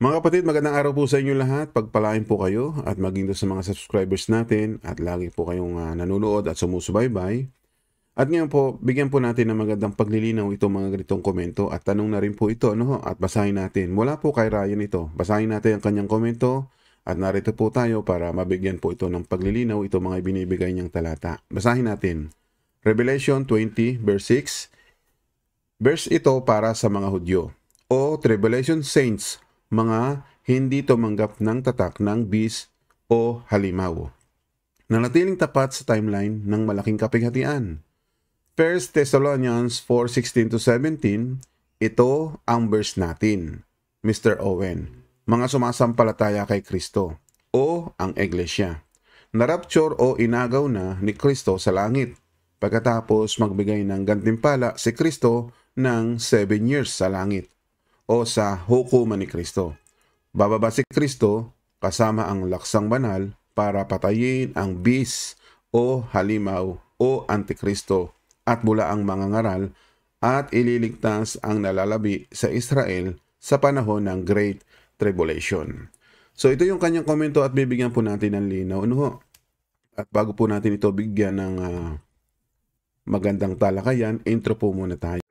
Mga kapatid, magandang araw po sa inyo lahat. Pagpalain po kayo at maging doon sa mga subscribers natin at lagi po kayong uh, nanonood at sumusubaybay. At ngayon po, bigyan po natin ng magandang paglilinaw itong mga ganitong komento at tanong na rin po ito no? at basahin natin. Wala po kay Ryan ito. Basahin natin ang kanyang komento at narito po tayo para mabigyan po ito ng paglilinaw itong mga binibigay niyang talata. Basahin natin. Revelation 20 verse 6 Verse ito para sa mga Hudyo o Tribulation Saints mga hindi tumanggap ng tatak ng bis o halimaw. Nanatiling tapat sa timeline ng malaking kapighatian. 1 Thessalonians 4.16-17, ito ang verse natin, Mr. Owen, mga sumasampalataya kay Kristo o ang Iglesia. na-rapture o inagaw na ni Kristo sa langit pagkatapos magbigay ng gantimpala si Kristo ng 7 years sa langit o sa hukuman ni Kristo. Bababa si Kristo kasama ang laksang banal para patayin ang bis o halimaw o antikristo at mula ang mga ngaral at ililigtas ang nalalabi sa Israel sa panahon ng Great Tribulation. So ito yung kanyang komento at bibigyan po natin ng linaw. Ano At bago po natin ito bigyan ng uh, magandang talakayan, intro po muna tayo.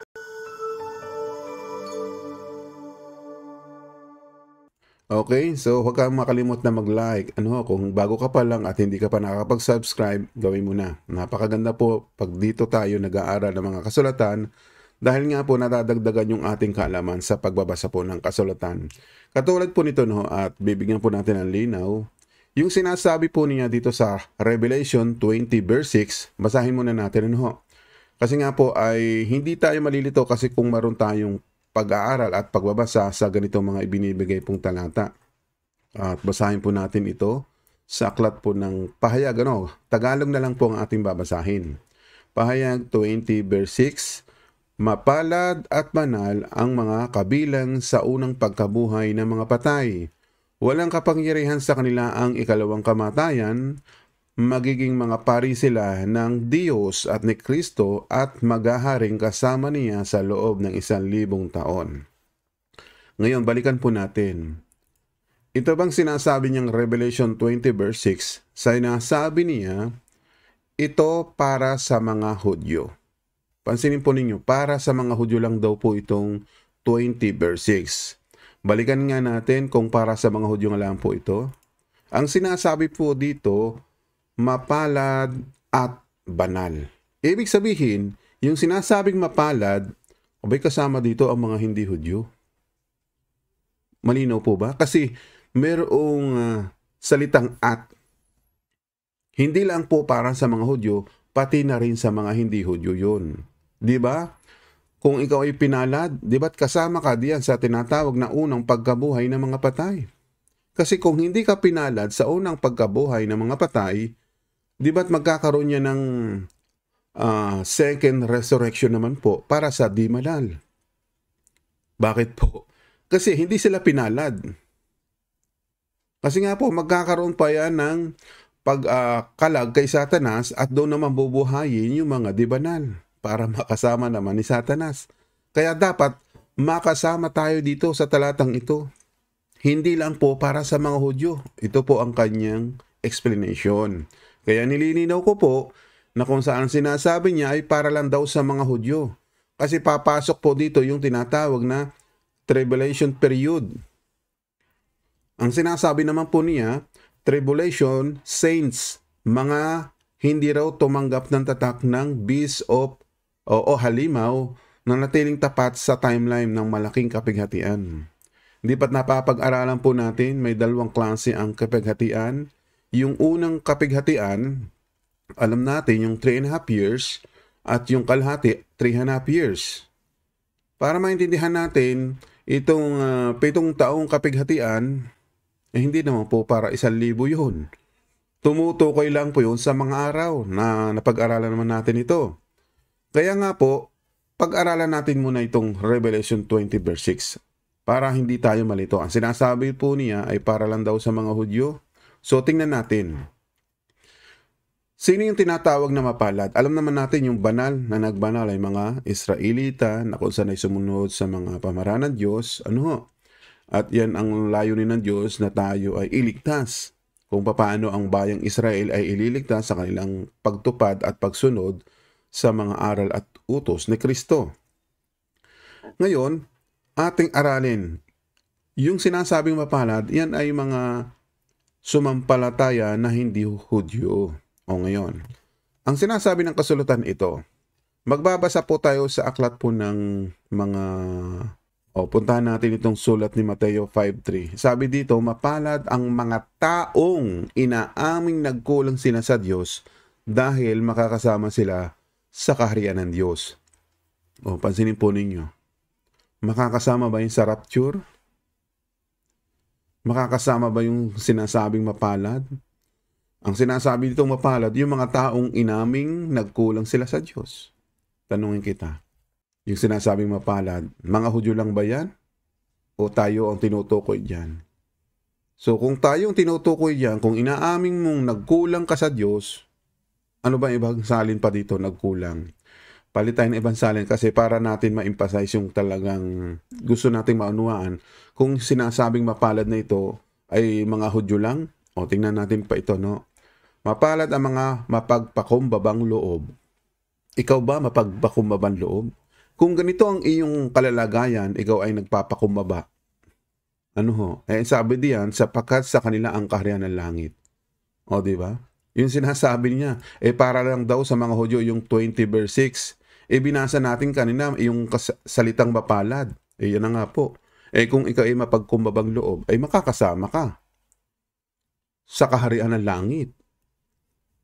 Okay? So, huwag kang makalimot na mag-like. Ano, kung bago ka pa lang at hindi ka pa nakakapag-subscribe, gawin mo na. Napakaganda po pag dito tayo nag-aaral ng mga kasulatan dahil nga po nadadagdagan yung ating kaalaman sa pagbabasa po ng kasulatan. Katulad po nito no, at bibigyan po natin ng linaw, yung sinasabi po niya dito sa Revelation 20 verse 6, basahin muna natin ano. Kasi nga po ay hindi tayo malilito kasi kung maroon tayong pag-aaral at pagbabasa sa ganitong mga ibinibigay pong talata. At basahin po natin ito sa aklat po ng pahayag. Ano, Tagalog na lang po ang ating babasahin. Pahayag 20 verse 6, Mapalad at banal ang mga kabilang sa unang pagkabuhay ng mga patay. Walang kapangyarihan sa kanila ang ikalawang kamatayan magiging mga pari sila ng Diyos at ni Kristo at magaharing kasama niya sa loob ng isang libong taon. Ngayon, balikan po natin. Ito bang sinasabi niyang Revelation 20 verse 6? Sinasabi niya, ito para sa mga Hudyo. Pansinin po ninyo, para sa mga Hudyo lang daw po itong 20 verse 6. Balikan nga natin kung para sa mga Hudyo nga lang po ito. Ang sinasabi po dito, mapalad at banal. Ibig sabihin, yung sinasabing mapalad, abay kasama dito ang mga hindi Hudyo. Malinaw po ba? Kasi merong uh, salitang at. Hindi lang po para sa mga Hudyo, pati na rin sa mga hindi Hudyo yun. Di ba? Kung ikaw ay pinalad, di ba't kasama ka diyan sa tinatawag na unang pagkabuhay ng mga patay? Kasi kung hindi ka pinalad sa unang pagkabuhay ng mga patay, di ba't magkakaroon niya ng uh, second resurrection naman po para sa di malal? Bakit po? Kasi hindi sila pinalad. Kasi nga po, magkakaroon pa yan ng pagkalag ah, uh, kay Satanas at doon naman bubuhayin yung mga di banal para makasama naman ni Satanas. Kaya dapat makasama tayo dito sa talatang ito. Hindi lang po para sa mga Hudyo. Ito po ang kanyang explanation. Kaya nililinaw ko po na kung saan sinasabi niya ay para lang daw sa mga Hudyo. Kasi papasok po dito yung tinatawag na tribulation period. Ang sinasabi naman po niya, tribulation saints, mga hindi raw tumanggap ng tatak ng beast of o, o halimaw na natiling tapat sa timeline ng malaking kapighatian. Di ba't napapag-aralan po natin may dalawang klase ang kapighatian? yung unang kapighatian, alam natin yung 3 and a half years at yung kalhati 3 and a half years. Para maintindihan natin itong uh, pitong taong kapighatian, eh, hindi naman po para isang libo yun. Tumutukoy lang po yun sa mga araw na napag-aralan naman natin ito. Kaya nga po, pag-aralan natin muna itong Revelation 20 verse 6 para hindi tayo malito. Ang sinasabi po niya ay para lang daw sa mga Hudyo So tingnan natin. Sino yung tinatawag na mapalad? Alam naman natin yung banal na nagbanal ay mga Israelita na kung saan ay sumunod sa mga pamarana ng Diyos. Ano ho? At yan ang layunin ng Diyos na tayo ay iligtas. Kung paano ang bayang Israel ay ililigtas sa kanilang pagtupad at pagsunod sa mga aral at utos ni Kristo. Ngayon, ating aralin. Yung sinasabing mapalad, yan ay mga sumampalataya na hindi Hudyo. O ngayon, ang sinasabi ng kasulatan ito, magbabasa po tayo sa aklat po ng mga o puntahan natin itong sulat ni Mateo 5.3. Sabi dito, mapalad ang mga taong inaaming nagkulang sila sa Diyos dahil makakasama sila sa kaharian ng Diyos. O, pansinin po ninyo, makakasama ba yun sa rapture? makakasama ba yung sinasabing mapalad? Ang sinasabi dito mapalad, yung mga taong inaming nagkulang sila sa Diyos. Tanungin kita, yung sinasabing mapalad, mga Hudyo lang ba yan? O tayo ang tinutukoy diyan? So kung tayo ang tinutukoy diyan, kung inaaming mong nagkulang ka sa Diyos, ano ba ibang salin pa dito nagkulang? palitan ng ibang kasi para natin ma-emphasize yung talagang gusto nating maanuaan. Kung sinasabing mapalad na ito ay mga Hudyo lang, o tingnan natin pa ito, no? Mapalad ang mga mapagpakumbabang loob. Ikaw ba mapagpakumbabang loob? Kung ganito ang iyong kalalagayan, ikaw ay nagpapakumbaba. Ano ho? Eh, sabi diyan, sapakat sa kanila ang kaharian ng langit. O, di ba? Yun sinasabi niya. Eh, para lang daw sa mga Hudyo yung 20 verse 6. Eh binasa natin kanina eh, yung salitang mapalad. Eh yan na nga po. Eh kung ikaw ay mapagkumbabang loob, ay makakasama ka sa kaharian ng langit.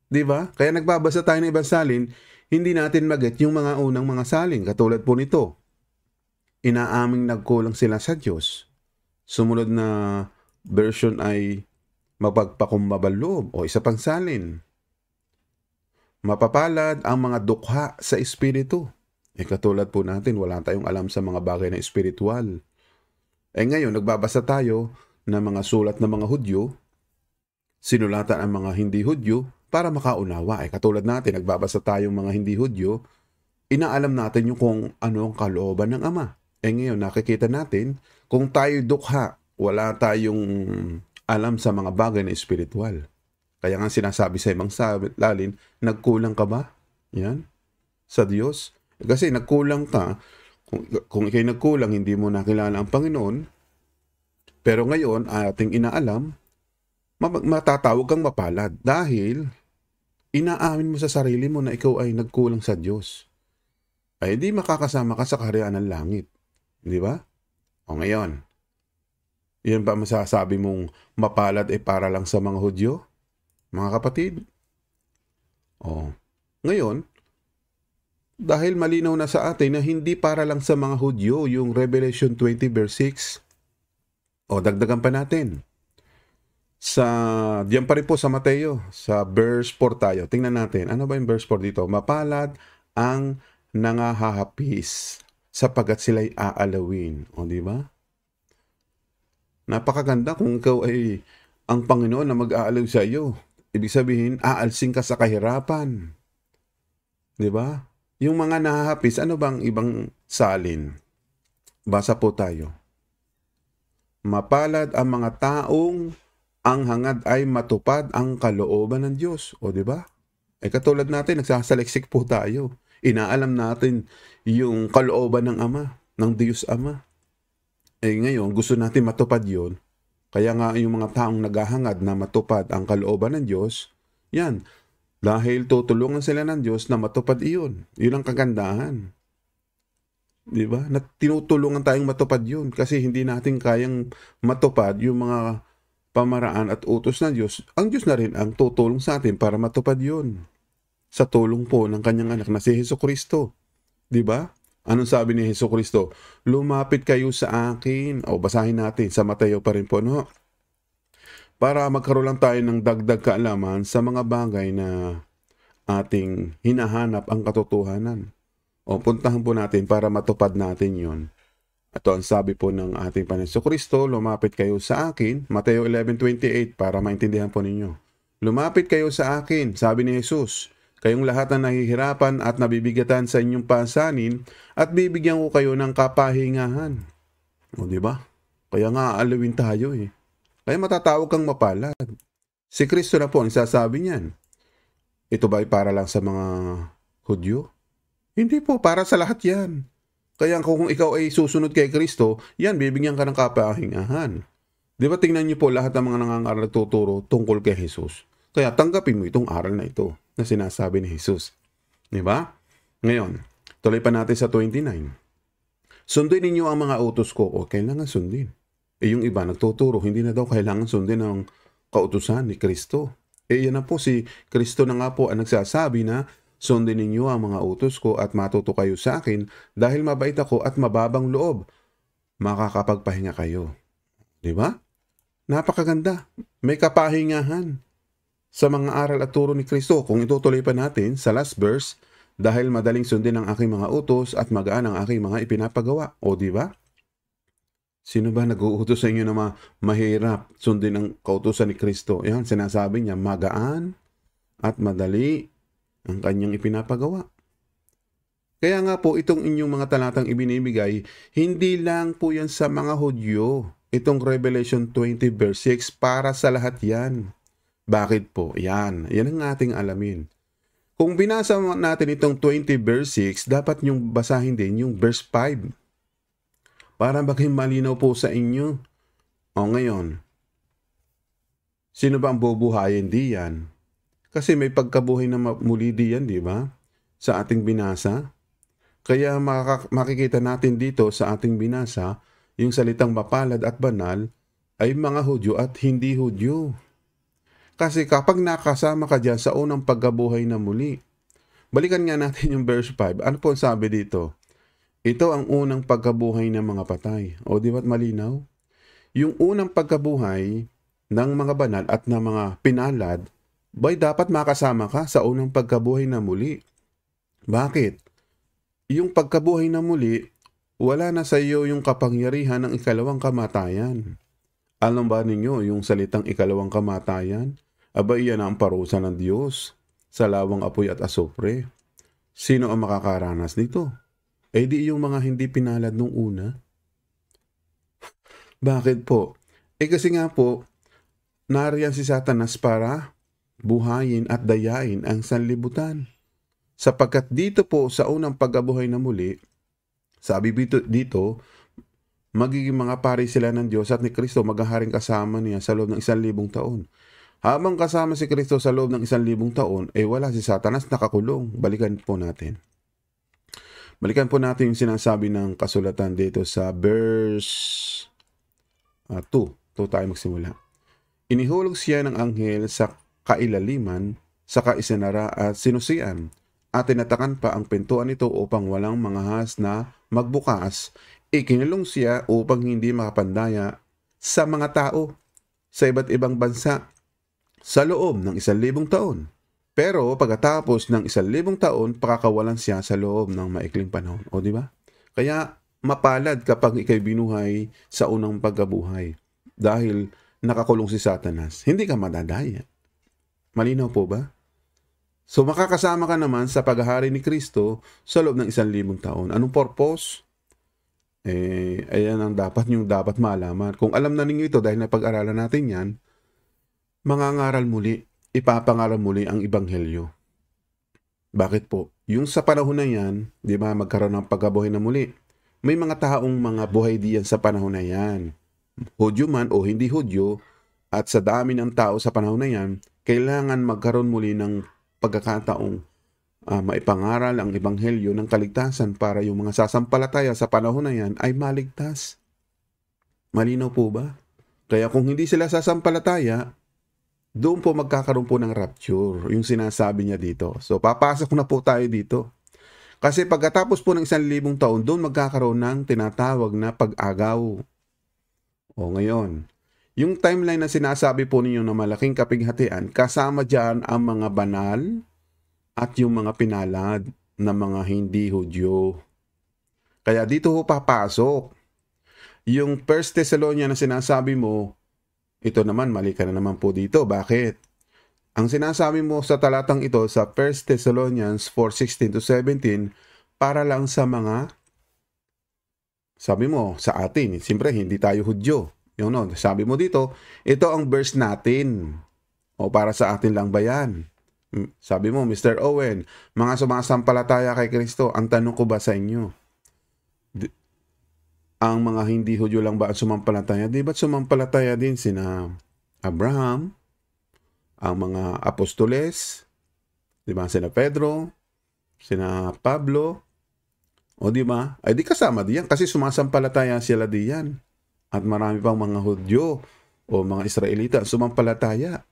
'Di ba? Kaya nagbabasa tayo ng ibang salin, hindi natin maget yung mga unang mga salin katulad po nito. Inaaming nagkulang sila sa Diyos. Sumunod na version ay mapagpakumbabang loob o isa pang salin. Mapapalad ang mga dukha sa espiritu. E katulad po natin, wala tayong alam sa mga bagay na espiritual. E ngayon, nagbabasa tayo ng mga sulat ng mga Hudyo, sinulatan ang mga hindi Hudyo para makaunawa. E katulad natin, nagbabasa tayong mga hindi Hudyo, inaalam natin yung kung ano ang kalooban ng Ama. E ngayon, nakikita natin, kung tayo dukha, wala tayong alam sa mga bagay na espiritual. Kaya nga sinasabi sa ibang lalin, nagkulang ka ba? Yan. Sa Diyos. Kasi nagkulang ka, kung, kung ikay nagkulang, hindi mo nakilala ang Panginoon, pero ngayon, ating inaalam, matatawag kang mapalad dahil inaamin mo sa sarili mo na ikaw ay nagkulang sa Diyos. Ay hindi makakasama ka sa kaharian ng langit. Di ba? O ngayon, yan ba masasabi mong mapalad ay para lang sa mga Hudyo? mga kapatid. Oh. Ngayon, dahil malinaw na sa atin na hindi para lang sa mga Hudyo yung Revelation 20 verse 6, o oh, dagdagan pa natin. Sa, diyan pa rin po sa Mateo, sa verse 4 tayo. Tingnan natin, ano ba yung verse 4 dito? Mapalad ang nangahahapis sapagat sila'y aalawin. O, di ba? Napakaganda kung ikaw ay ang Panginoon na mag-aalaw sa iyo. Ibig sabihin, aalsin ka sa kahirapan. Di ba? Yung mga nahahapis, ano bang ibang salin? Basa po tayo. Mapalad ang mga taong ang hangad ay matupad ang kalooban ng Diyos. O di ba? Eh katulad natin, nagsasaliksik po tayo. Inaalam natin yung kalooban ng Ama, ng Diyos Ama. Eh ngayon, gusto natin matupad yon kaya nga yung mga taong naghahangad na matupad ang kalooban ng Diyos, yan, dahil tutulungan sila ng Diyos na matupad iyon. Yun ang kagandahan. Di ba? Na tinutulungan tayong matupad yun kasi hindi natin kayang matupad yung mga pamaraan at utos ng Diyos. Ang Diyos na rin ang tutulong sa atin para matupad yun. Sa tulong po ng kanyang anak na si Heso Kristo. Di ba? Anong sabi ni Heso Kristo? Lumapit kayo sa akin. O basahin natin sa Mateo pa rin po, no? Para magkaroon lang tayo ng dagdag kaalaman sa mga bagay na ating hinahanap ang katotohanan. O puntahan po natin para matupad natin yon. Ito ang sabi po ng ating Panginoon Kristo, lumapit kayo sa akin, Mateo 11.28, para maintindihan po ninyo. Lumapit kayo sa akin, sabi ni Jesus, kayong lahat na nahihirapan at nabibigatan sa inyong pasanin at bibigyan ko kayo ng kapahingahan. O di ba? Kaya nga alawin tayo eh. Kaya matatawag kang mapalad. Si Kristo na po ang sasabi niyan. Ito ba ay para lang sa mga Hudyo? Hindi po, para sa lahat yan. Kaya kung ikaw ay susunod kay Kristo, yan, bibigyan ka ng kapahingahan. Di ba tingnan niyo po lahat ng mga nangangaral tuturo tungkol kay Jesus? Kaya tanggapin mo itong aral na ito na sinasabi ni Jesus. Di ba? Ngayon, tuloy pa natin sa 29. Sundin ninyo ang mga utos ko. O, kailangan sundin. Eh, yung iba nagtuturo, hindi na daw kailangan sundin ang kautusan ni Kristo. Eh, yan na po si Kristo na nga po ang nagsasabi na Sundin ninyo ang mga utos ko at matuto kayo sa akin dahil mabait ako at mababang loob. Makakapagpahinga kayo. Di ba? Napakaganda. May kapahingahan sa mga aral at turo ni Kristo kung itutuloy pa natin sa last verse dahil madaling sundin ang aking mga utos at magaan ang aking mga ipinapagawa. O di ba? Sino ba nag-uutos sa inyo na mahirap sundin ang kautusan ni Kristo? Yan, sinasabi niya, magaan at madali ang kanyang ipinapagawa. Kaya nga po, itong inyong mga talatang ibinibigay, hindi lang po yan sa mga Hudyo. Itong Revelation 20 verse 6 para sa lahat yan. Bakit po? Yan. Yan ang ating alamin. Kung binasa natin itong 20 verse 6, dapat yung basahin din yung verse 5. Para maging malinaw po sa inyo. O ngayon, sino ba ang bubuhayin diyan? Kasi may pagkabuhay na muli diyan, di ba? Sa ating binasa. Kaya makikita natin dito sa ating binasa, yung salitang mapalad at banal ay mga Hudyo at hindi Hudyo. Kasi kapag nakasama ka dyan sa unang pagkabuhay na muli, balikan nga natin yung verse 5. Ano po ang sabi dito? Ito ang unang pagkabuhay ng mga patay. O di ba't malinaw? Yung unang pagkabuhay ng mga banal at ng mga pinalad, bay dapat makasama ka sa unang pagkabuhay na muli. Bakit? Yung pagkabuhay na muli, wala na sa iyo yung kapangyarihan ng ikalawang kamatayan. Alam ba ninyo yung salitang ikalawang kamatayan? Aba iyan ang parusa ng Diyos sa lawang apoy at asopre. Sino ang makakaranas nito? Eh di yung mga hindi pinalad nung una. Bakit po? Eh kasi nga po, nariyan si Satanas para buhayin at dayain ang sanlibutan. Sapagkat dito po sa unang pagkabuhay na muli, sabi dito, dito magiging mga pari sila ng Diyos at ni Kristo maghaharing kasama niya sa loob ng isang libong taon. Habang kasama si Kristo sa loob ng isang libong taon, ay eh wala si Satanas nakakulong. Balikan po natin. Balikan po natin yung sinasabi ng kasulatan dito sa verse 2. Uh, 2 tayo magsimula. Inihulog siya ng anghel sa kailaliman, sa kaisinara at sinusian, at tinatakan pa ang pintuan nito upang walang mga has na magbukas. Ikinulong siya upang hindi makapandaya sa mga tao sa iba't ibang bansa sa loob ng isang libong taon. Pero pagkatapos ng isang libong taon, pakakawalan siya sa loob ng maikling panahon. O di ba? Kaya mapalad kapag ikay binuhay sa unang pagkabuhay dahil nakakulong si Satanas. Hindi ka madadaya. Malinaw po ba? So makakasama ka naman sa paghahari ni Kristo sa loob ng isang libong taon. Anong purpose? Eh, ayan ang dapat yung dapat malaman. Kung alam na ninyo ito dahil napag-aralan natin yan, mangangaral muli, ipapangaral muli ang Ibanghelyo. Bakit po? Yung sa panahon na yan, di ba magkaroon ng pagkabuhay na muli? May mga taong mga buhay diyan sa panahon na yan. Hudyo man o hindi hudyo, at sa dami ng tao sa panahon na yan, kailangan magkaroon muli ng pagkakataong uh, maipangaral ang ebanghelyo ng kaligtasan para yung mga sasampalataya sa panahon na yan ay maligtas. Malinaw po ba? Kaya kung hindi sila sasampalataya, doon po magkakaroon po ng rapture, yung sinasabi niya dito. So, papasok na po tayo dito. Kasi pagkatapos po ng isang libong taon, doon magkakaroon ng tinatawag na pag-agaw. O ngayon, yung timeline na sinasabi po ninyo na malaking kapighatian, kasama dyan ang mga banal at yung mga pinalad na mga hindi Hudyo. Kaya dito po papasok. Yung 1 Thessalonians na sinasabi mo, ito naman, mali ka na naman po dito. Bakit? Ang sinasabi mo sa talatang ito sa 1 Thessalonians 4:16 to 17 para lang sa mga sabi mo sa atin, siyempre hindi tayo Hudyo. Yun no, sabi mo dito, ito ang verse natin. O para sa atin lang ba yan? Hmm, sabi mo, Mr. Owen, mga sumasampalataya kay Kristo, ang tanong ko ba sa inyo? ang mga hindi Hudyo lang ba ang sumampalataya? Di ba't sumampalataya din sina Abraham, ang mga apostoles, di ba? Sina Pedro, sina Pablo, o di ba? Ay di kasama diyan kasi sumasampalataya sila diyan. At marami pang mga Hudyo o mga Israelita sumampalataya.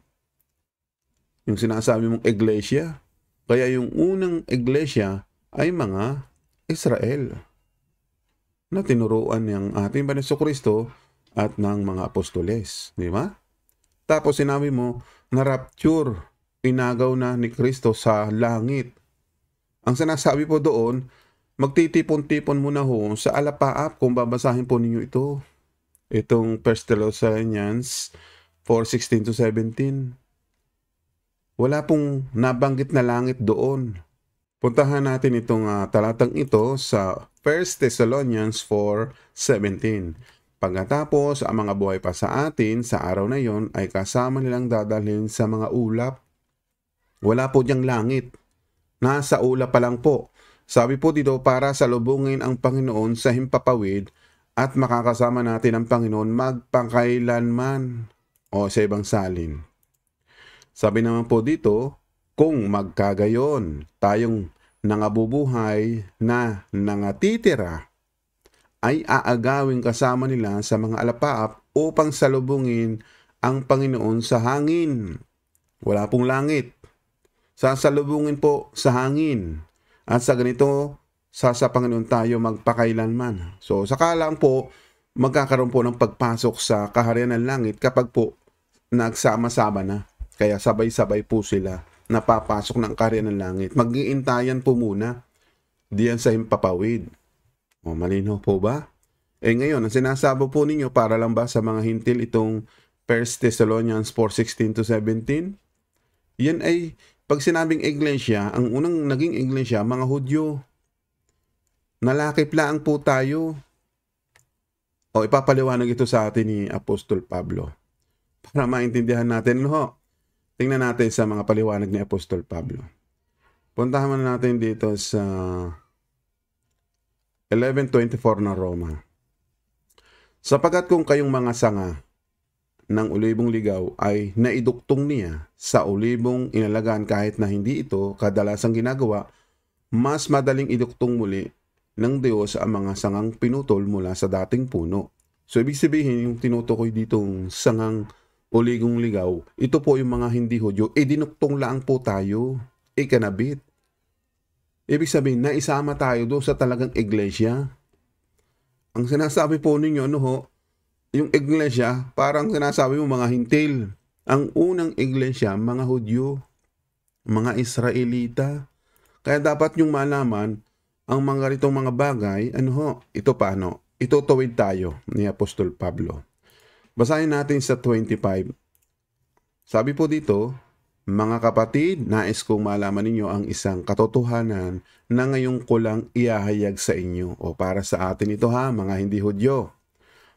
Yung sinasabi mong iglesia. Kaya yung unang iglesia ay mga Israel na tinuruan ng ating Baniso Kristo at ng mga apostoles. Di ba? Tapos sinabi mo na rapture, inagaw na ni Kristo sa langit. Ang sinasabi po doon, magtitipon-tipon muna ho sa alapaap kung babasahin po ninyo ito. Itong 1 Thessalonians 4.16 to 17. Wala pong nabanggit na langit doon. Puntahan natin itong uh, talatang ito sa 1 Thessalonians 4.17. Pagkatapos, ang mga buhay pa sa atin sa araw na iyon ay kasama nilang dadalhin sa mga ulap. Wala po diyang langit. Nasa ulap pa lang po. Sabi po dito para salubungin ang Panginoon sa himpapawid at makakasama natin ang Panginoon magpakailanman o sa ibang salin. Sabi naman po dito, kung magkagayon tayong nangabubuhay na nangatitira ay aagawin kasama nila sa mga alapaap upang salubungin ang Panginoon sa hangin. Wala pong langit. Sasalubungin po sa hangin. At sa ganito, sa sa Panginoon tayo magpakailanman. So, sakalang po, magkakaroon po ng pagpasok sa kaharian ng langit kapag po nagsama-sama na. Kaya sabay-sabay po sila napapasok papasok ng karya ng langit. Mag-iintayan po muna diyan sa himpapawid. O, malino po ba? Eh ngayon, ang sinasabo po ninyo para lang ba sa mga hintil itong 1 Thessalonians 4.16 to 17? Yan ay, pag sinabing iglesia, ang unang naging iglesia, mga Hudyo. Nalakip lang po tayo. O, ipapaliwanag ito sa atin ni Apostol Pablo para maintindihan natin. Ano ho? Tingnan natin sa mga paliwanag ni Apostol Pablo. Puntahan muna natin dito sa 11.24 ng Roma. Sapagat kung kayong mga sanga ng ulibong ligaw ay naiduktong niya sa ulibong inalagaan kahit na hindi ito kadalasang ginagawa, mas madaling iduktong muli ng Diyos ang mga sangang pinutol mula sa dating puno. So, ibig sabihin, yung tinutukoy ditong sangang o ligong ligaw, ito po yung mga hindi Hudyo, e dinuktong lang po tayo, e kanabit. Ibig sabihin, naisama tayo doon sa talagang iglesia. Ang sinasabi po ninyo, ano ho, yung iglesia, parang sinasabi mo mga hintil. Ang unang iglesia, mga Hudyo, mga Israelita. Kaya dapat yung malaman, ang mga ritong mga bagay, ano ho, ito paano? Ito tawid tayo ni Apostol Pablo. Basahin natin sa 25. Sabi po dito, mga kapatid, nais kong malaman ninyo ang isang katotohanan na ngayon ko lang iahayag sa inyo o para sa atin ito ha, mga hindi Hudyo.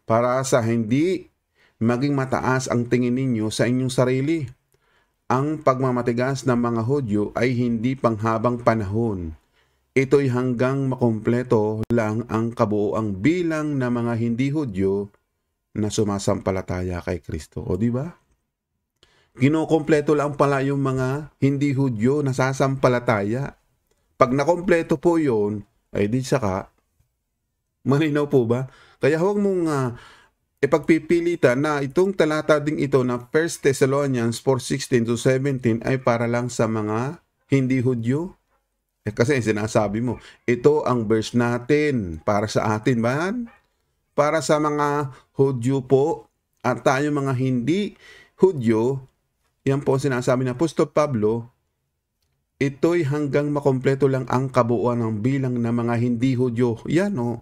Para sa hindi maging mataas ang tingin ninyo sa inyong sarili. Ang pagmamatigas ng mga Hudyo ay hindi panghabang panahon. Ito'y hanggang makompleto lang ang kabuoang bilang ng mga hindi Hudyo na sumasampalataya kay Kristo. O di ba? Kinokompleto lang pala yung mga hindi Hudyo na sasampalataya. Pag nakompleto po yon, ay di saka, malinaw po ba? Kaya huwag mong uh, ipagpipilitan na itong talata ding ito na 1 Thessalonians 4.16 to 17 ay para lang sa mga hindi Hudyo. Eh, kasi sinasabi mo, ito ang verse natin para sa atin, ba? para sa mga Hudyo po at tayo mga hindi Hudyo, yan po ang sinasabi ng Apostol Pablo, ito'y hanggang makompleto lang ang kabuuan ng bilang ng mga hindi Hudyo. Yan o. Oh.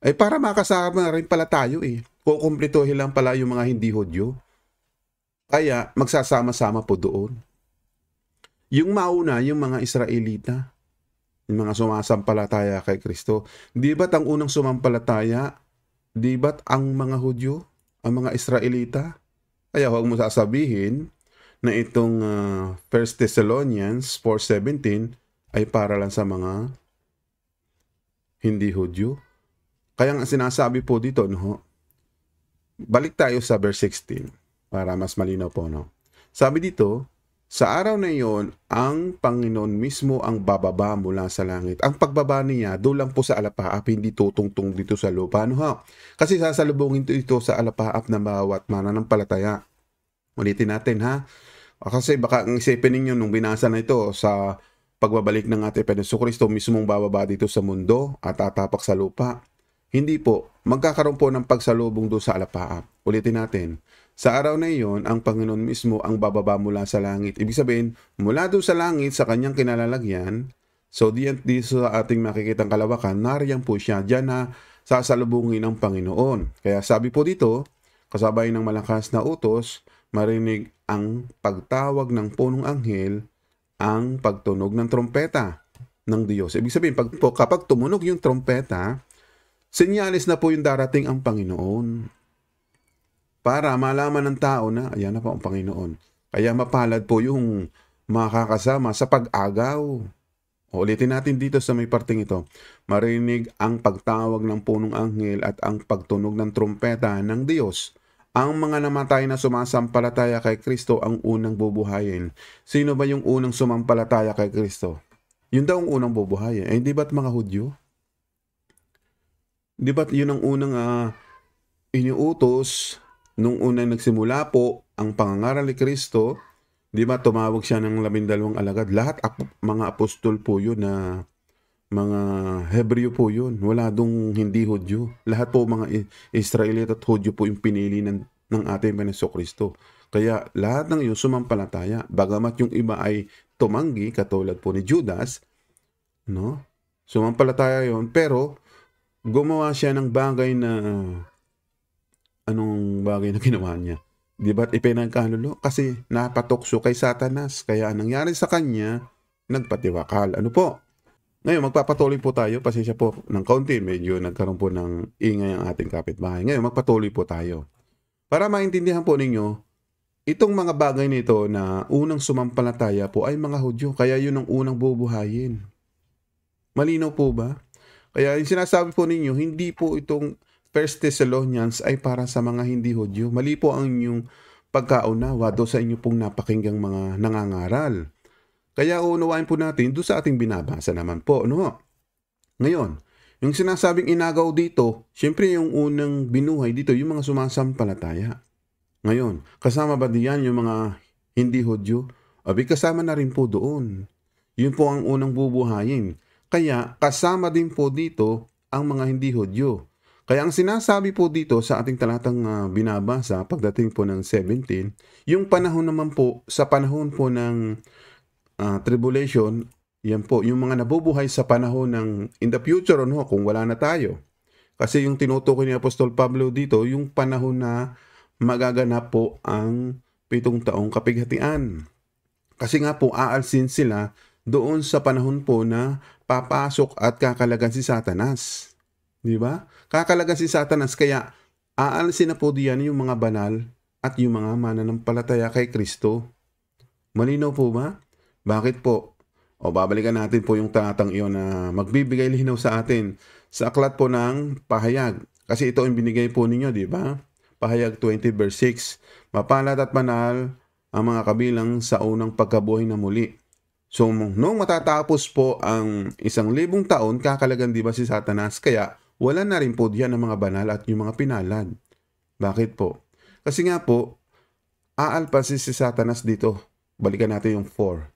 Ay eh, para makasama na rin pala tayo eh. Kukumpletohin lang pala yung mga hindi Hudyo. Kaya magsasama-sama po doon. Yung mauna, yung mga Israelita, yung mga sumasampalataya kay Kristo. Di ba't ang unang sumampalataya Di ba't ang mga Hudyo, ang mga Israelita? Kaya huwag mo sasabihin na itong uh, ah, 1 Thessalonians 4.17 ay para lang sa mga hindi Hudyo. Kaya nga sinasabi po dito, no? Balik tayo sa verse 16 para mas malinaw po, no? Sabi dito, sa araw na iyon, ang Panginoon mismo ang bababa mula sa langit. Ang pagbaba niya, doon lang po sa alapaap, hindi tutungtong dito sa lupa. Ano ha? Kasi sasalubungin ito, ito sa alapaap ng bawat mananampalataya. Ulitin natin ha. Kasi baka ang isipin ninyo nung binasa na ito sa pagbabalik ng ating Panginoon Kristo mismong bababa dito sa mundo at tatapak sa lupa. Hindi po, magkakaroon po ng pagsalubong doon sa alapaap. Ulitin natin, sa araw na iyon, ang Panginoon mismo ang bababa mula sa langit. Ibig sabihin, mula doon sa langit, sa kanyang kinalalagyan, so diyan dito sa ating makikitang kalawakan, nariyan po siya, diyan na sasalubungin ng Panginoon. Kaya sabi po dito, kasabay ng malakas na utos, marinig ang pagtawag ng punong anghel, ang pagtunog ng trompeta ng Diyos. Ibig sabihin, pag, po, kapag tumunog yung trompeta, Senyalis na po yung darating ang Panginoon. Para malaman ng tao na, ayan na po ang Panginoon. Kaya mapalad po yung makakasama sa pag-agaw. Ulitin natin dito sa may parting ito. Marinig ang pagtawag ng punong anghel at ang pagtunog ng trumpeta ng Diyos. Ang mga namatay na sumasampalataya kay Kristo ang unang bubuhayin. Sino ba yung unang sumampalataya kay Kristo? Yun daw ang unang bubuhayin. Eh, di ba't mga Hudyo? Di ba yun ang unang uh, iniutos nung unang nagsimula po ang pangangaral ni Kristo? Di ba tumawag siya ng labindalawang alagad? Lahat ap- mga apostol po yun na mga Hebreo po yun. Wala dong hindi Hudyo. Lahat po mga Israelite at Hudyo po yung pinili ng, ng ating Panginoon Kristo. Kaya lahat ng iyon sumampalataya. Bagamat yung iba ay tumanggi, katulad po ni Judas, no? sumampalataya yon pero gumawa siya ng bagay na anong bagay na ginawa niya. Di ba't ipinagkanulo? Kasi napatokso kay Satanas. Kaya ang nangyari sa kanya, nagpatiwakal. Ano po? Ngayon, magpapatuloy po tayo. Pasensya po ng kaunti. Medyo nagkaroon po ng ingay ang ating kapitbahay. Ngayon, magpatuloy po tayo. Para maintindihan po ninyo, itong mga bagay nito na unang sumampalataya po ay mga Hudyo. Kaya yun ang unang bubuhayin. Malinaw po ba? Kaya yung sinasabi po ninyo, hindi po itong First Thessalonians ay para sa mga hindi Hudyo. Mali po ang inyong pagkaunawa do sa inyo pong napakinggang mga nangangaral. Kaya unawain po natin do sa ating binabasa naman po. No? Ngayon, yung sinasabing inagaw dito, syempre yung unang binuhay dito, yung mga sumasampalataya. Ngayon, kasama ba diyan yung mga hindi Hudyo? Abi kasama na rin po doon. Yun po ang unang bubuhayin. Kaya kasama din po dito ang mga hindi Hudyo. Kaya ang sinasabi po dito sa ating talatang uh, binabasa pagdating po ng 17, yung panahon naman po, sa panahon po ng uh, tribulation, yan po, yung mga nabubuhay sa panahon ng in the future, ano, kung wala na tayo. Kasi yung tinutukoy ni Apostol Pablo dito, yung panahon na magaganap po ang pitong taong kapighatian. Kasi nga po, aalsin sila doon sa panahon po na papasok at kakalagan si Satanas. Di ba? Kakalagan si Satanas kaya aalisin na po diyan yung mga banal at yung mga mananampalataya kay Kristo. Malino po ba? Bakit po? O babalikan natin po yung tatang iyon na magbibigay linaw sa atin sa aklat po ng pahayag. Kasi ito ang binigay po ninyo, di ba? Pahayag 20 verse 6. Mapalat at manal ang mga kabilang sa unang pagkabuhay na muli. So, noong matatapos po ang isang libong taon, kakalagan di ba si Satanas? Kaya, wala na rin po diyan ang mga banal at yung mga pinalad. Bakit po? Kasi nga po, aalpas si Satanas dito. Balikan natin yung 4.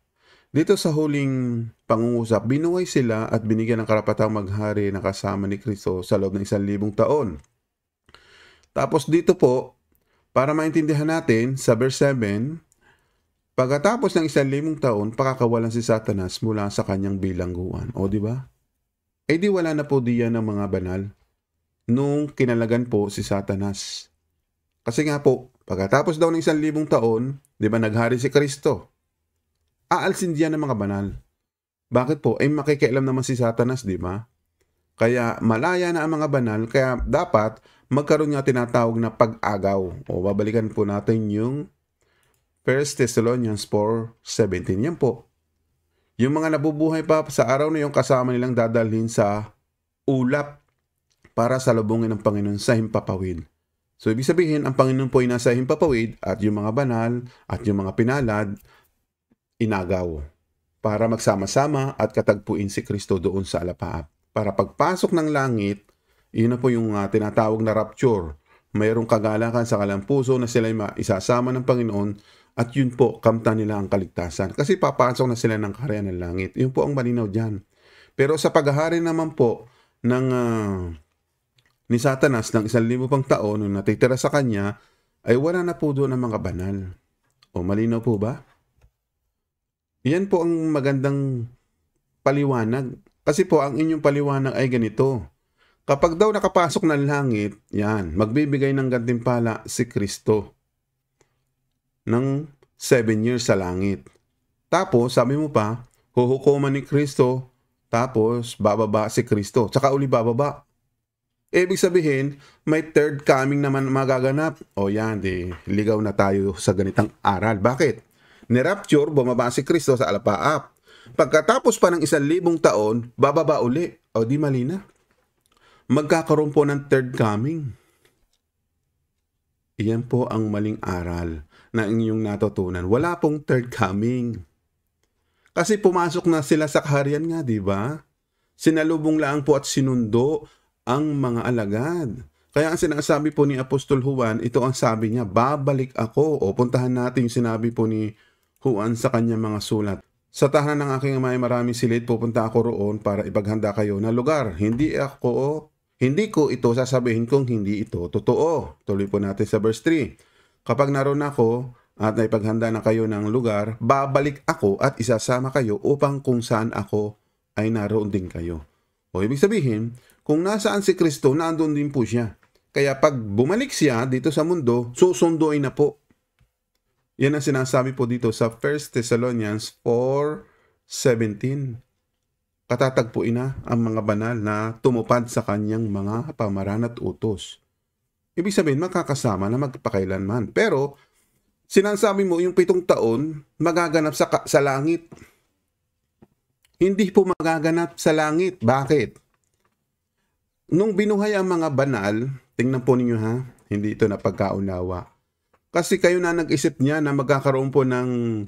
Dito sa huling pangungusap, binuway sila at binigyan ng karapatang maghari na kasama ni Kristo sa loob ng isang libong taon. Tapos dito po, para maintindihan natin, sa verse 7, Pagkatapos ng isang limong taon, pakakawalan si Satanas mula sa kanyang bilangguan. O di ba? Eh di wala na po diyan ng mga banal nung kinalagan po si Satanas. Kasi nga po, pagkatapos daw ng isang libong taon, di ba naghari si Kristo? Aalsin diyan ng mga banal. Bakit po? Ay eh, makikialam naman si Satanas, di ba? Kaya malaya na ang mga banal, kaya dapat magkaroon nga tinatawag na pag-agaw. O babalikan po natin yung 1 Thessalonians 4.17 yan po. Yung mga nabubuhay pa sa araw na yung kasama nilang dadalhin sa ulap para salubungin ng Panginoon sa himpapawid. So ibig sabihin, ang Panginoon po ay nasa himpapawid at yung mga banal at yung mga pinalad, inagaw para magsama-sama at katagpuin si Kristo doon sa alapaap. Para pagpasok ng langit, iyon na po yung uh, tinatawag na rapture. Mayroong kagalakan sa kalang na sila ay isasama ng Panginoon at yun po, kamta nila ang kaligtasan. Kasi papasok na sila ng kaharian ng langit. Yun po ang malinaw dyan. Pero sa paghahari naman po ng uh, ni Satanas ng isang libo pang taon nung natitira sa kanya, ay wala na po doon ang mga banal. O malinaw po ba? Yan po ang magandang paliwanag. Kasi po ang inyong paliwanag ay ganito. Kapag daw nakapasok ng langit, yan, magbibigay ng gantimpala si Kristo ng 7 years sa langit. Tapos, sabi mo pa, huhukuman ni Kristo, tapos bababa si Kristo, tsaka uli bababa. Ibig sabihin, may third coming naman magaganap. O yan, di, ligaw na tayo sa ganitang aral. Bakit? Ni rapture, bumaba si Kristo sa alapaap. Pagkatapos pa ng isang libong taon, bababa uli. O di mali na. Magkakaroon po ng third coming. Iyan po ang maling aral na inyong natutunan. Wala pong third coming. Kasi pumasok na sila sa kaharian nga, di ba? Sinalubong lang po at sinundo ang mga alagad. Kaya ang sinasabi po ni Apostol Juan, ito ang sabi niya, babalik ako o puntahan natin yung sinabi po ni Juan sa kanyang mga sulat. Sa tahanan ng aking may maraming silid, pupunta ako roon para ipaghanda kayo na lugar. Hindi ako, hindi ko ito sasabihin kung hindi ito totoo. Tuloy po natin sa verse 3. Kapag naroon ako at naipaghanda na kayo ng lugar, babalik ako at isasama kayo upang kung saan ako ay naroon din kayo. O ibig sabihin, kung nasaan si Kristo, naandun din po siya. Kaya pag bumalik siya dito sa mundo, susunduin na po. Yan ang sinasabi po dito sa 1 Thessalonians 4.17. Katatagpuin na ang mga banal na tumupad sa kanyang mga pamaran at utos. Ibig sabihin, makakasama na magpakailanman. Pero, sinasabi mo, yung pitong taon, magaganap sa, sa langit. Hindi po magaganap sa langit. Bakit? Nung binuhay ang mga banal, tingnan po ninyo ha, hindi ito napagkaunawa. Kasi kayo na nag-isip niya na magkakaroon po ng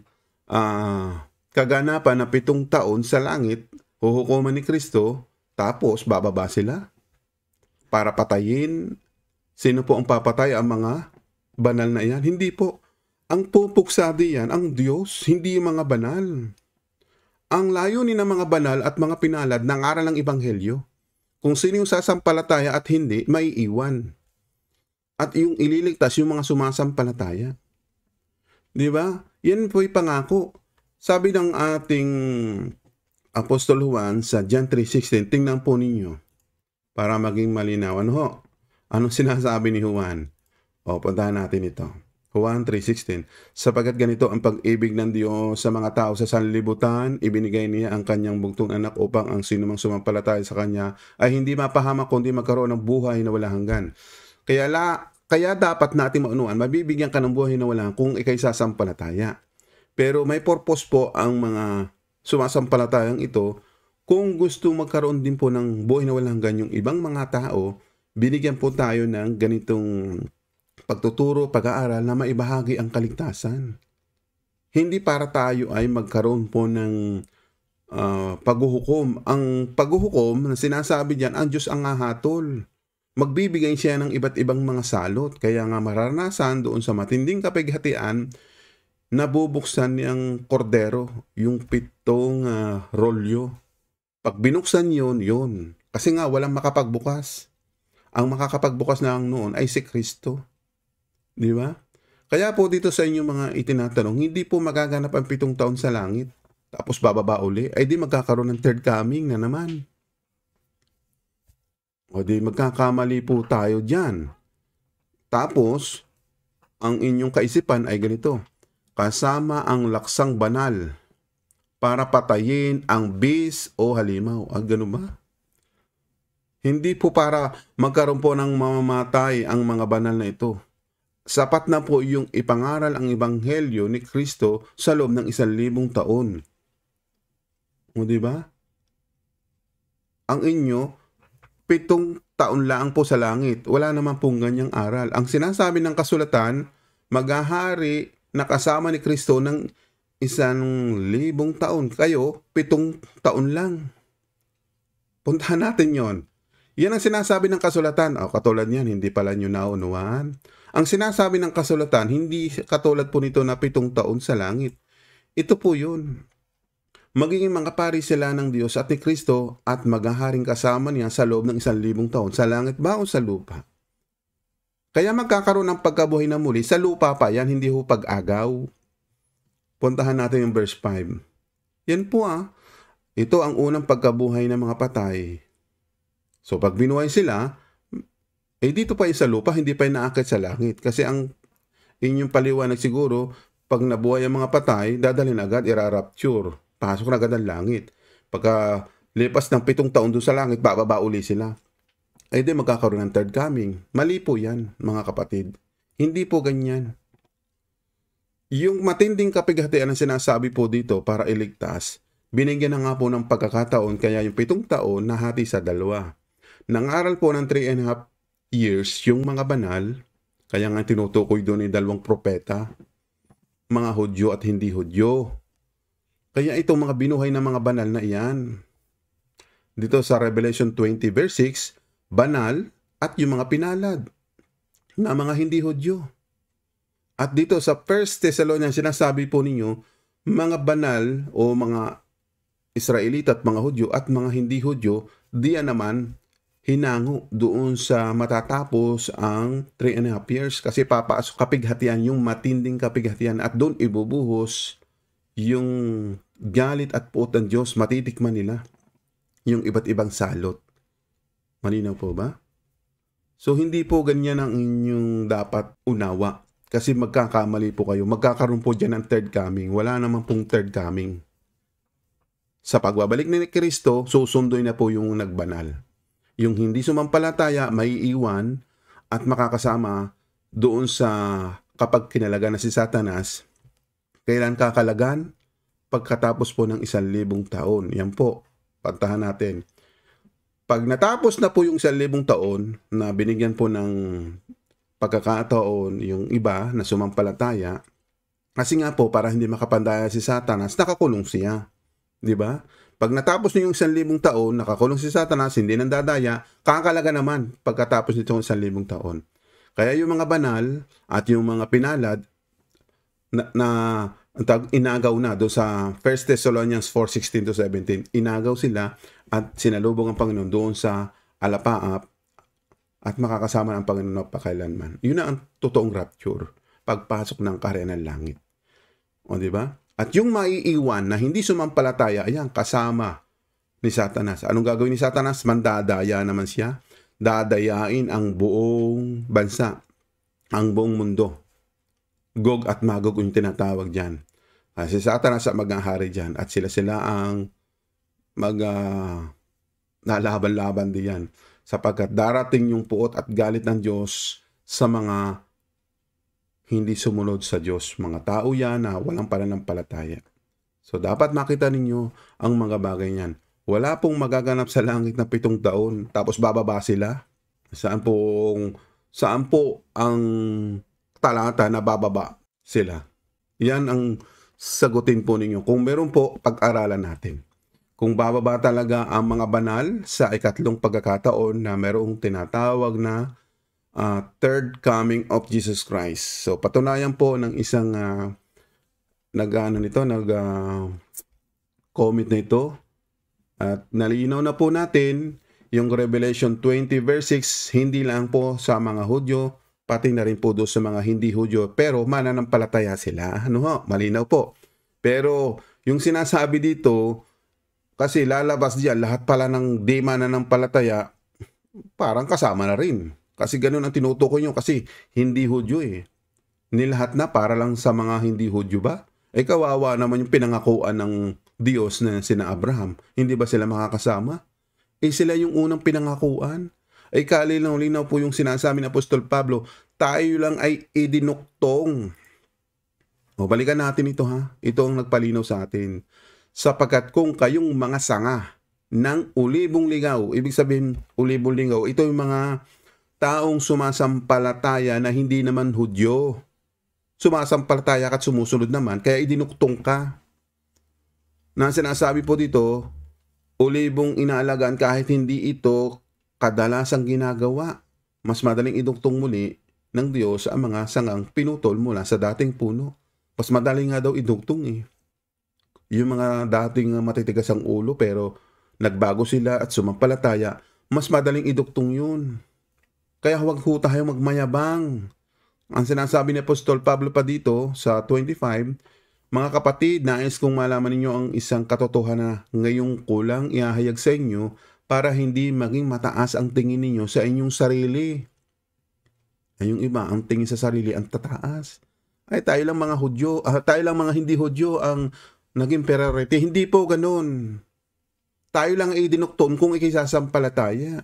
uh, kaganapan na pitong taon sa langit, huhukuman ni Kristo, tapos bababa sila para patayin Sino po ang papatay ang mga banal na iyan? Hindi po. Ang pupuksa diyan, ang Diyos, hindi mga banal. Ang layunin ng mga banal at mga pinalad ng aral ng Ebanghelyo. Kung sino yung sasampalataya at hindi, may iwan. At yung ililigtas yung mga sumasampalataya. Di ba? Yan po'y pangako. Sabi ng ating Apostol Juan sa John 3.16, tingnan po ninyo para maging malinaw. Ano ho? Anong sinasabi ni Juan? O, puntahan natin ito. Juan 3.16 Sapagat ganito ang pag-ibig ng Diyos sa mga tao sa sanlibutan, ibinigay niya ang kanyang bugtong anak upang ang sinumang sumampalataya sa kanya ay hindi mapahamak kundi magkaroon ng buhay na wala hanggan. Kaya, la, kaya dapat natin maunuan, mabibigyan ka ng buhay na wala kung ikay sasampalataya. Pero may purpose po ang mga sumasampalatayang ito kung gusto magkaroon din po ng buhay na walang hanggan yung ibang mga tao binigyan po tayo ng ganitong pagtuturo, pag-aaral na maibahagi ang kaligtasan. Hindi para tayo ay magkaroon po ng uh, paghuhukom. Ang paghuhukom na sinasabi diyan, ang Diyos ang hahatol. Magbibigay siya ng iba't ibang mga salot. Kaya nga mararanasan doon sa matinding kapighatian, nabubuksan niyang kordero, yung pitong uh, rolyo. Pag binuksan yon yon. Kasi nga walang makapagbukas. Ang makakapagbukas ng noon ay si Kristo. Di ba? Kaya po dito sa inyo mga itinatanong, hindi po magaganap ang pitong taon sa langit, tapos bababa uli, ay di magkakaroon ng third coming na naman. O di magkakamali po tayo dyan. Tapos, ang inyong kaisipan ay ganito, kasama ang laksang banal para patayin ang bis o halimaw. Ah, ganun ba? Hindi po para magkaroon po ng mamamatay ang mga banal na ito. Sapat na po yung ipangaral ang ebanghelyo ni Kristo sa loob ng isang libong taon. O di ba? Ang inyo, pitong taon lang po sa langit. Wala naman pong ganyang aral. Ang sinasabi ng kasulatan, maghahari nakasama ni Kristo ng isang libong taon. Kayo, pitong taon lang. Puntahan natin yon yan ang sinasabi ng kasulatan. O, katulad niyan, hindi pala nyo naunuan. Ang sinasabi ng kasulatan, hindi katulad po nito na pitong taon sa langit. Ito po yun. Magiging mga pari sila ng Diyos at ni Kristo at maghaharing kasama niya sa loob ng isang libong taon, sa langit ba o sa lupa? Kaya magkakaroon ng pagkabuhay na muli sa lupa pa, yan hindi ho pag-agaw. Puntahan natin yung verse 5. Yan po ah, ito ang unang pagkabuhay ng mga patay So pag binuhay sila, eh dito pa sa lupa, hindi pa inaakit sa langit. Kasi ang inyong paliwanag siguro, pag nabuhay ang mga patay, dadalhin agad, irarapture. Pasok na agad ang langit. Pagka lipas ng pitong taon doon sa langit, bababa uli sila. Ay eh, di magkakaroon ng third coming. Mali po yan, mga kapatid. Hindi po ganyan. Yung matinding kapighatian ang sinasabi po dito para iligtas, binigyan na nga po ng pagkakataon kaya yung pitong taon nahati sa dalawa. Nangaral po ng 3 and a half years yung mga banal, kaya nga tinutukoy doon yung dalawang propeta, mga Hudyo at hindi Hudyo. Kaya itong mga binuhay ng mga banal na iyan. Dito sa Revelation 20 verse 6, banal at yung mga pinalad na mga hindi Hudyo. At dito sa 1 Thessalonians, sinasabi po ninyo, mga banal o mga Israelita at mga Hudyo at mga hindi Hudyo, diyan naman hinango doon sa matatapos ang 3 and a half years kasi papasok kapighatian yung matinding kapighatian at doon ibubuhos yung galit at puot ng Diyos matitikman nila yung iba't ibang salot. Malinaw po ba? So hindi po ganyan ang inyong dapat unawa kasi magkakamali po kayo. Magkakaroon po dyan ng third coming. Wala naman pong third coming. Sa pagbabalik ni Kristo, susundoy na po yung nagbanal yung hindi sumampalataya maiiwan at makakasama doon sa kapag kinalaga na si Satanas, kailan kakalagan? Pagkatapos po ng isang libong taon. Yan po, pantahan natin. Pag natapos na po yung isang libong taon na binigyan po ng pagkakataon yung iba na sumampalataya, kasi nga po, para hindi makapandaya si Satanas, nakakulong siya. Di ba? Pag natapos niyo yung isang libong taon, nakakulong si Satanas, hindi nang dadaya, kakalaga naman pagkatapos nito isang libong taon. Kaya yung mga banal at yung mga pinalad na, na inagaw na do sa 1 Thessalonians 4:16 to 17, inagaw sila at sinalubong ang Panginoon doon sa alapaap at makakasama ng Panginoon na pakailanman. Yun na ang totoong rapture, pagpasok ng kaharian ng langit. O, di ba? At yung maiiwan na hindi sumampalataya, ayan, kasama ni Satanas. Anong gagawin ni Satanas? Mandadaya naman siya. Dadayain ang buong bansa, ang buong mundo. Gog at Magog yung tinatawag dyan. Uh, si Satanas ang maghahari dyan at sila-sila ang mag uh, ah, laban diyan sapagkat darating yung puot at galit ng Diyos sa mga hindi sumunod sa Diyos. Mga tao yan na walang pananampalataya. So dapat makita ninyo ang mga bagay niyan. Wala pong magaganap sa langit na pitong taon tapos bababa sila. Saan po, saan po ang talata na bababa sila? Yan ang sagutin po ninyo. Kung meron po, pag-aralan natin. Kung bababa talaga ang mga banal sa ikatlong pagkakataon na merong tinatawag na uh, third coming of Jesus Christ. So patunayan po ng isang uh, nag-ano nito, nag uh, comment na ito at nalinaw na po natin yung Revelation 20 verse 6 hindi lang po sa mga Hudyo pati na rin po doon sa mga hindi Hudyo pero mananampalataya sila. Ano ho? Malinaw po. Pero yung sinasabi dito kasi lalabas diyan lahat pala ng di mananampalataya parang kasama na rin. Kasi ganun ang tinutukoy nyo kasi hindi Hudyo eh. Nilahat na para lang sa mga hindi Hudyo ba? Eh kawawa naman yung pinangakuan ng Diyos na sina Abraham. Hindi ba sila makakasama? Eh sila yung unang pinangakuan. Ay eh, kalinaw-linaw po yung sinasabi ni Apostol Pablo, tayo lang ay idinuktong. O balikan natin ito ha. Ito ang nagpalinaw sa atin. Sapagkat kung kayong mga sanga ng ulibong ligaw, ibig sabihin ulibong ligaw, ito yung mga taong sumasampalataya na hindi naman Hudyo. Sumasampalataya ka at sumusunod naman, kaya idinuktong ka. Na sinasabi po dito, ulibong inaalagaan kahit hindi ito kadalasang ginagawa. Mas madaling iduktong muli ng Diyos ang mga sangang pinutol mula sa dating puno. Mas madaling nga daw iduktong eh. Yung mga dating matitigas ang ulo pero nagbago sila at sumampalataya, mas madaling iduktong yun. Kaya huwag ho tayo magmayabang. Ang sinasabi ni Apostol Pablo pa dito sa 25, Mga kapatid, nais kong malaman ninyo ang isang katotohanan na ngayong kulang iahayag sa inyo para hindi maging mataas ang tingin ninyo sa inyong sarili. Ay yung iba, ang tingin sa sarili ang tataas. Ay tayo lang mga Hudyo, ah, tayo lang mga hindi Hudyo ang naging priority. Hindi po ganun. Tayo lang ay dinuktoon kung ikisasampalataya.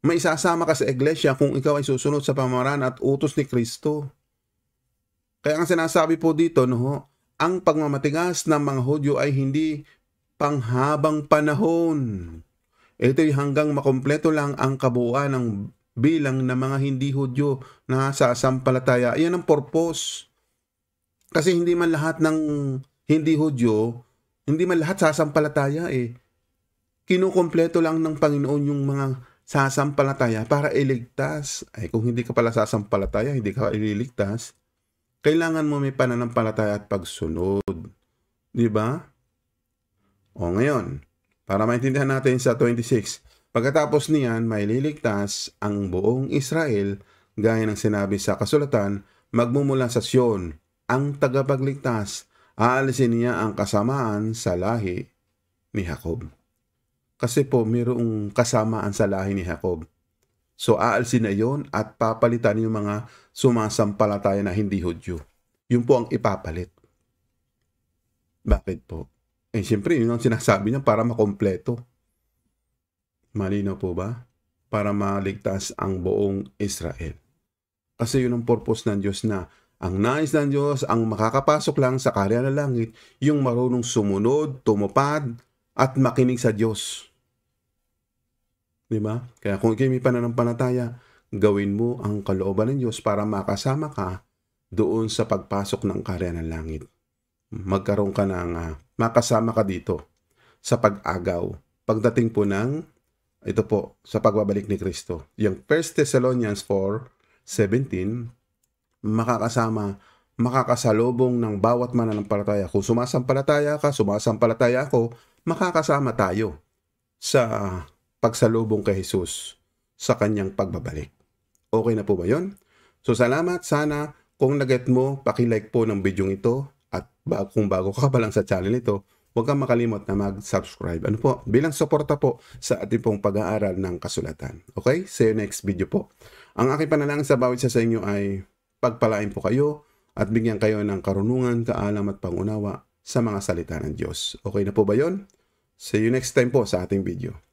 Maisasama ka sa iglesia kung ikaw ay susunod sa pamamaraan at utos ni Kristo. Kaya ang sinasabi po dito, no, ang pagmamatigas ng mga Hudyo ay hindi panghabang panahon. Ito ay hanggang makompleto lang ang kabuuan ng bilang ng mga hindi Hudyo na sa sampalataya. Iyan ang purpose. Kasi hindi man lahat ng hindi Hudyo, hindi man lahat sasampalataya eh. Kinukompleto lang ng Panginoon yung mga sasampalataya para iligtas. Ay kung hindi ka pala sasampalataya, hindi ka ililigtas, kailangan mo may pananampalataya at pagsunod. Di ba? O ngayon, para maintindihan natin sa 26, pagkatapos niyan, may liligtas ang buong Israel gaya ng sinabi sa kasulatan, magmumula sa Siyon, ang tagapagligtas, aalisin niya ang kasamaan sa lahi ni Jacob. Kasi po mayroong kasamaan sa lahi ni Jacob. So aalsin na yon at papalitan yung mga sumasampalataya na hindi Hudyo. Yun po ang ipapalit. Bakit po? Eh siyempre, yun ang sinasabi niya para makompleto. Malino po ba? Para maligtas ang buong Israel. Kasi yun ang purpose ng Diyos na ang nais ng Diyos, ang makakapasok lang sa karya ng langit, yung marunong sumunod, tumupad, at makinig sa Diyos. Di ba? Kaya kung ikay may pananampalataya, gawin mo ang kalooban ng Diyos para makasama ka doon sa pagpasok ng karya ng langit. Magkaroon ka ng, uh, makasama ka dito sa pag-agaw. Pagdating po ng, ito po, sa pagbabalik ni Kristo. Yung 1 Thessalonians 4.17, makakasama, makakasalubong ng bawat mananampalataya. Kung sumasampalataya ka, sumasampalataya ako, makakasama tayo sa pagsalubong kay Jesus sa kanyang pagbabalik. Okay na po ba yun? So salamat sana kung naget mo, pakilike po ng video ito at kung bago ka pa lang sa channel ito, huwag kang makalimot na mag-subscribe. Ano po? Bilang suporta po sa ating pong pag-aaral ng kasulatan. Okay? See you next video po. Ang aking panalangin sa bawat isa sa inyo ay pagpalain po kayo at bigyan kayo ng karunungan, kaalam at pangunawa sa mga salita ng Diyos. Okay na po ba yon? See you next time po sa ating video.